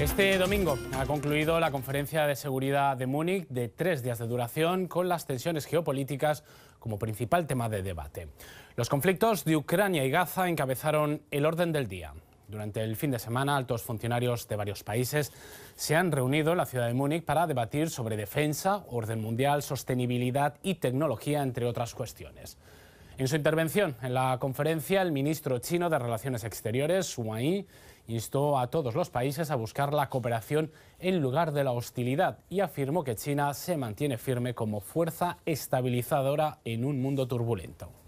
Este domingo ha concluido la conferencia de seguridad de Múnich de tres días de duración con las tensiones geopolíticas como principal tema de debate. Los conflictos de Ucrania y Gaza encabezaron el orden del día. Durante el fin de semana, altos funcionarios de varios países se han reunido en la ciudad de Múnich para debatir sobre defensa, orden mundial, sostenibilidad y tecnología, entre otras cuestiones. En su intervención en la conferencia, el ministro chino de Relaciones Exteriores, Wang Yi, instó a todos los países a buscar la cooperación en lugar de la hostilidad y afirmó que China se mantiene firme como fuerza estabilizadora en un mundo turbulento.